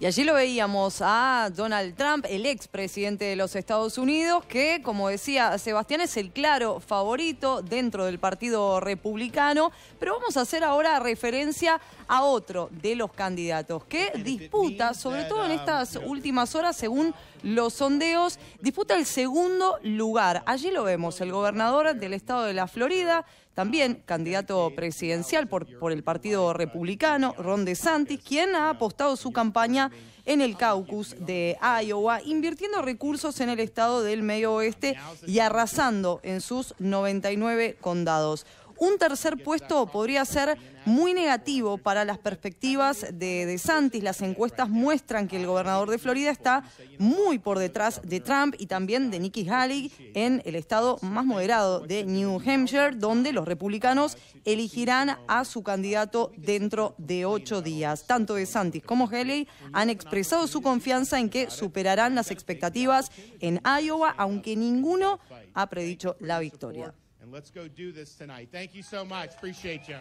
Y allí lo veíamos a Donald Trump, el expresidente de los Estados Unidos, que, como decía Sebastián, es el claro favorito dentro del Partido Republicano. Pero vamos a hacer ahora referencia a otro de los candidatos que este disputa, sobre todo en estas últimas horas, según los sondeos, disputa el segundo lugar. Allí lo vemos, el gobernador del estado de la Florida, también candidato presidencial por, por el Partido Republicano, Ron DeSantis, quien ha apostado su campaña en el caucus de Iowa, invirtiendo recursos en el estado del medio oeste y arrasando en sus 99 condados. Un tercer puesto podría ser muy negativo para las perspectivas de, DeSantis. Las encuestas muestran que el gobernador de Florida está muy por detrás de Trump y también de Nikki Haley en el estado más moderado de New Hampshire, donde los republicanos elegirán a su candidato dentro de ocho días. Tanto DeSantis como Haley han expresado su confianza en que superarán las expectativas en Iowa, aunque ninguno ha predicho la victoria. And let's go do this tonight. Thank you so much. Appreciate you.